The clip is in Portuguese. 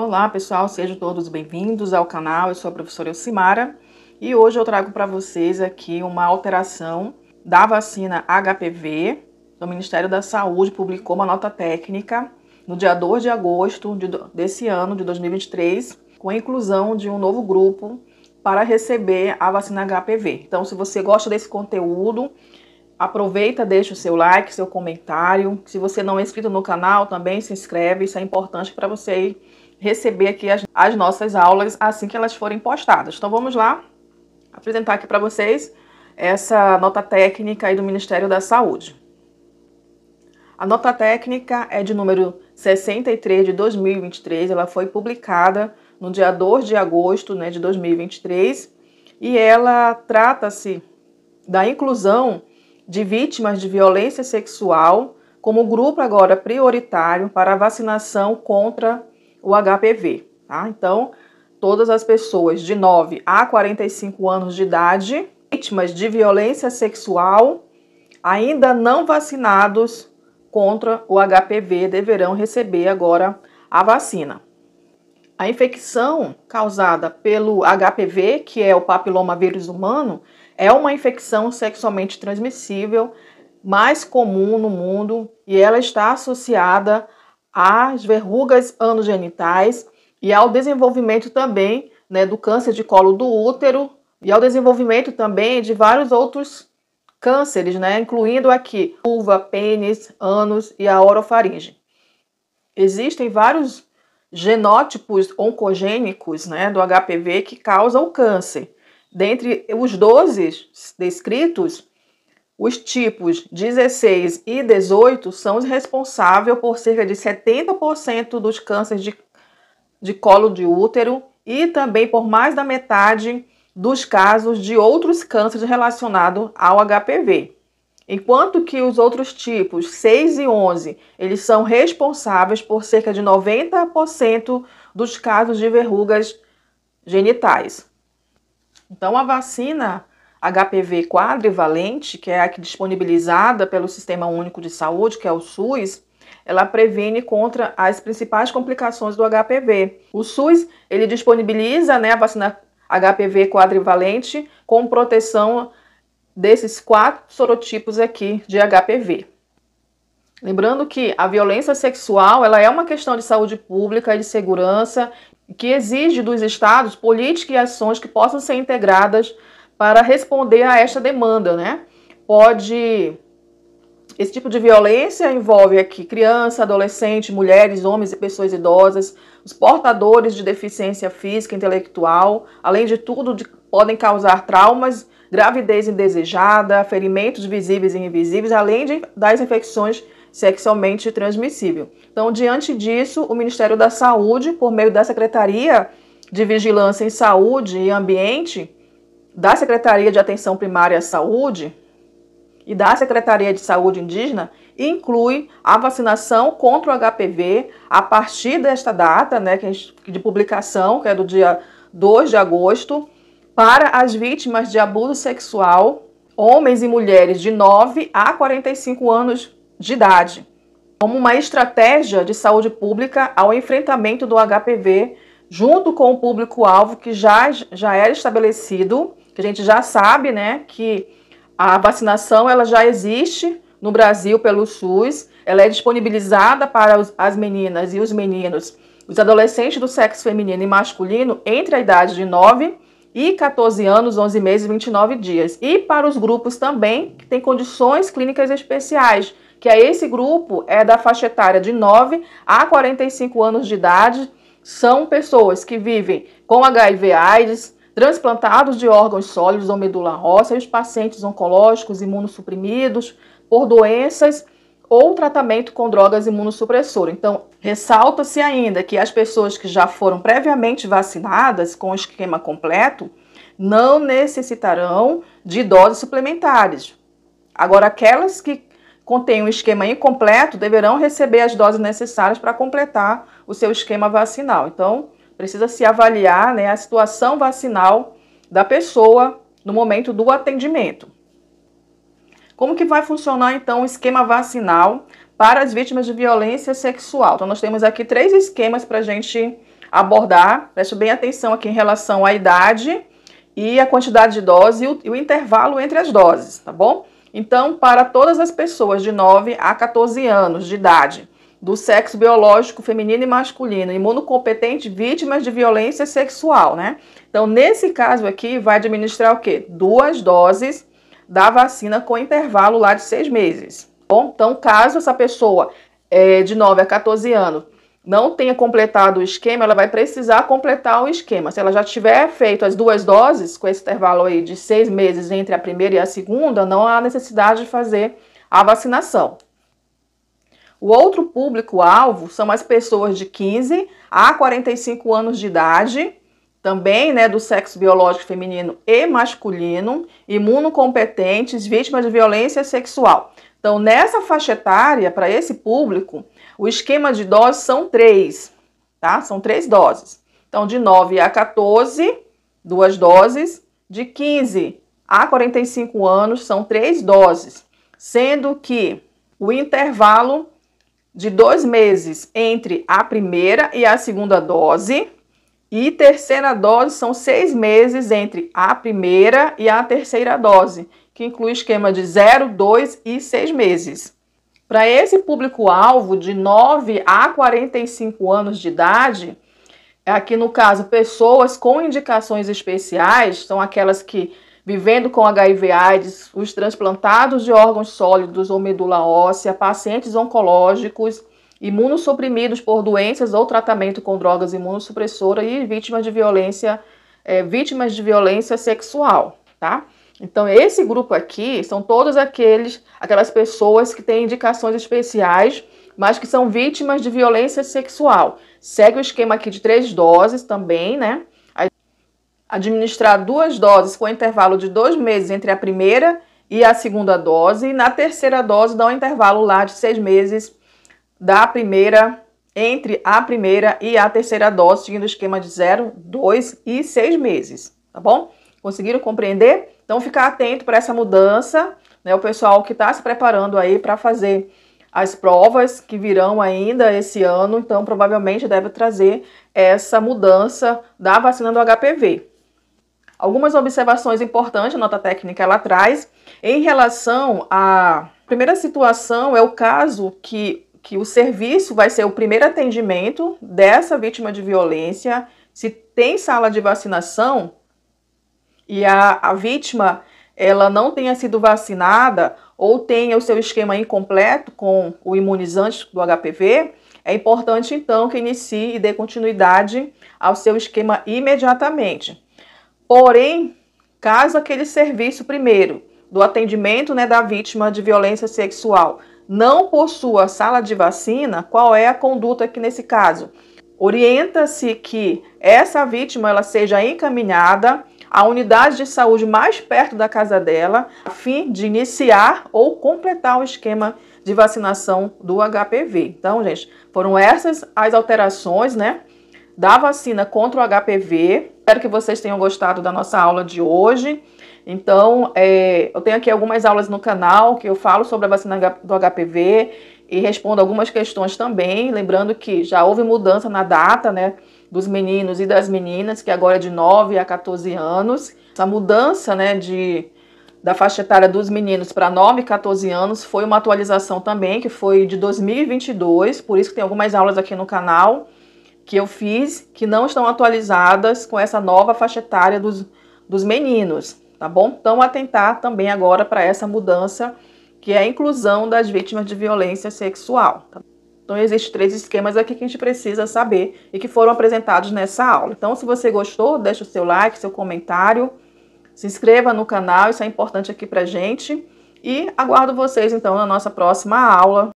Olá pessoal, sejam todos bem-vindos ao canal. Eu sou a professora Elcimara e hoje eu trago para vocês aqui uma alteração da vacina HPV. O Ministério da Saúde publicou uma nota técnica no dia 2 de agosto de, desse ano, de 2023, com a inclusão de um novo grupo para receber a vacina HPV. Então, se você gosta desse conteúdo, aproveita, deixa o seu like, seu comentário. Se você não é inscrito no canal, também se inscreve, isso é importante para você receber aqui as, as nossas aulas assim que elas forem postadas. Então vamos lá apresentar aqui para vocês essa nota técnica aí do Ministério da Saúde. A nota técnica é de número 63 de 2023, ela foi publicada no dia 2 de agosto né, de 2023 e ela trata-se da inclusão de vítimas de violência sexual como grupo agora prioritário para a vacinação contra o HPV. Tá? Então, todas as pessoas de 9 a 45 anos de idade, vítimas de violência sexual, ainda não vacinados contra o HPV, deverão receber agora a vacina. A infecção causada pelo HPV, que é o papilomavírus humano, é uma infecção sexualmente transmissível mais comum no mundo e ela está associada às verrugas anogenitais e ao desenvolvimento também né, do câncer de colo do útero e ao desenvolvimento também de vários outros cânceres, né, incluindo aqui vulva, pênis, ânus e a orofaringe. Existem vários genótipos oncogênicos né, do HPV que causam o câncer. Dentre os 12 descritos, os tipos 16 e 18 são responsáveis por cerca de 70% dos cânceres de, de colo de útero e também por mais da metade dos casos de outros cânceres relacionados ao HPV. Enquanto que os outros tipos 6 e 11, eles são responsáveis por cerca de 90% dos casos de verrugas genitais. Então a vacina HPV quadrivalente, que é a que disponibilizada pelo Sistema Único de Saúde, que é o SUS, ela previne contra as principais complicações do HPV. O SUS, ele disponibiliza né, a vacina HPV quadrivalente com proteção desses quatro sorotipos aqui de HPV. Lembrando que a violência sexual ela é uma questão de saúde pública e de segurança que exige dos estados políticas e ações que possam ser integradas para responder a esta demanda, né? Pode esse tipo de violência envolve aqui criança, adolescente, mulheres, homens e pessoas idosas, os portadores de deficiência física e intelectual, além de tudo, de, podem causar traumas, gravidez indesejada, ferimentos visíveis e invisíveis, além de, das infecções sexualmente transmissíveis. Então, diante disso, o Ministério da Saúde, por meio da Secretaria de Vigilância em Saúde e Ambiente, da Secretaria de Atenção Primária à Saúde e da Secretaria de Saúde Indígena inclui a vacinação contra o HPV a partir desta data, né, de publicação, que é do dia 2 de agosto, para as vítimas de abuso sexual, homens e mulheres de 9 a 45 anos de idade, como uma estratégia de saúde pública ao enfrentamento do HPV junto com o público-alvo que já, já era estabelecido que a gente já sabe, né, que a vacinação ela já existe no Brasil pelo SUS, ela é disponibilizada para os, as meninas e os meninos, os adolescentes do sexo feminino e masculino entre a idade de 9 e 14 anos, 11 meses e 29 dias. E para os grupos também que têm condições clínicas especiais, que é esse grupo é da faixa etária de 9 a 45 anos de idade, são pessoas que vivem com HIV/AIDS, transplantados de órgãos sólidos ou medula óssea e os pacientes oncológicos imunossuprimidos por doenças ou tratamento com drogas imunossupressoras. Então, ressalta-se ainda que as pessoas que já foram previamente vacinadas com o esquema completo não necessitarão de doses suplementares. Agora, aquelas que contêm um esquema incompleto deverão receber as doses necessárias para completar o seu esquema vacinal. Então, precisa se avaliar né, a situação vacinal da pessoa no momento do atendimento. Como que vai funcionar então o esquema vacinal para as vítimas de violência sexual? Então nós temos aqui três esquemas para a gente abordar. Preste bem atenção aqui em relação à idade e a quantidade de dose e o, e o intervalo entre as doses, tá bom? Então, para todas as pessoas de 9 a 14 anos de idade, do sexo biológico feminino e masculino, imunocompetente vítimas de violência sexual, né? Então, nesse caso aqui, vai administrar o quê? Duas doses da vacina com intervalo lá de seis meses. Bom, então, caso essa pessoa é, de 9 a 14 anos não tenha completado o esquema, ela vai precisar completar o esquema. Se ela já tiver feito as duas doses, com esse intervalo aí de seis meses entre a primeira e a segunda, não há necessidade de fazer a vacinação. O outro público-alvo são as pessoas de 15 a 45 anos de idade, também né, do sexo biológico feminino e masculino, imunocompetentes, vítimas de violência sexual. Então, nessa faixa etária, para esse público, o esquema de doses são três, tá? São três doses. Então, de 9 a 14, duas doses. De 15 a 45 anos, são três doses. Sendo que o intervalo de dois meses entre a primeira e a segunda dose. E terceira dose são seis meses entre a primeira e a terceira dose, que inclui esquema de 0, 2 e 6 meses. Para esse público-alvo de 9 a 45 anos de idade, aqui no caso, pessoas com indicações especiais, são aquelas que vivendo com HIV/AIDS, os transplantados de órgãos sólidos ou medula óssea, pacientes oncológicos, imunossuprimidos por doenças ou tratamento com drogas imunossupressoras e vítimas de violência, é, vítimas de violência sexual, tá? Então esse grupo aqui são todos aqueles, aquelas pessoas que têm indicações especiais, mas que são vítimas de violência sexual. Segue o esquema aqui de três doses também, né? administrar duas doses com intervalo de dois meses entre a primeira e a segunda dose, e na terceira dose dá um intervalo lá de seis meses da primeira, entre a primeira e a terceira dose, seguindo o esquema de 0, 2 e 6 meses, tá bom? Conseguiram compreender? Então, ficar atento para essa mudança, né? O pessoal que está se preparando aí para fazer as provas que virão ainda esse ano, então provavelmente deve trazer essa mudança da vacina do HPV algumas observações importantes a nota técnica ela traz em relação à primeira situação é o caso que que o serviço vai ser o primeiro atendimento dessa vítima de violência, se tem sala de vacinação e a, a vítima ela não tenha sido vacinada ou tenha o seu esquema incompleto com o imunizante do HPV, é importante então que inicie e dê continuidade ao seu esquema imediatamente. Porém, caso aquele serviço primeiro do atendimento né, da vítima de violência sexual não possua sala de vacina, qual é a conduta aqui nesse caso? Orienta-se que essa vítima ela seja encaminhada à unidade de saúde mais perto da casa dela, a fim de iniciar ou completar o esquema de vacinação do HPV. Então, gente, foram essas as alterações, né, da vacina contra o HPV Espero que vocês tenham gostado da nossa aula de hoje. Então, é, eu tenho aqui algumas aulas no canal que eu falo sobre a vacina do HPV e respondo algumas questões também. Lembrando que já houve mudança na data, né? Dos meninos e das meninas, que agora é de 9 a 14 anos. Essa mudança, né, de, da faixa etária dos meninos para 9 e 14 anos foi uma atualização também, que foi de 2022, por isso que tem algumas aulas aqui no canal que eu fiz que não estão atualizadas com essa nova faixa etária dos, dos meninos, tá bom? Então, atentar também agora para essa mudança que é a inclusão das vítimas de violência sexual. Tá? Então, existem três esquemas aqui que a gente precisa saber e que foram apresentados nessa aula. Então, se você gostou, deixa o seu like, seu comentário, se inscreva no canal, isso é importante aqui para gente. E aguardo vocês, então, na nossa próxima aula.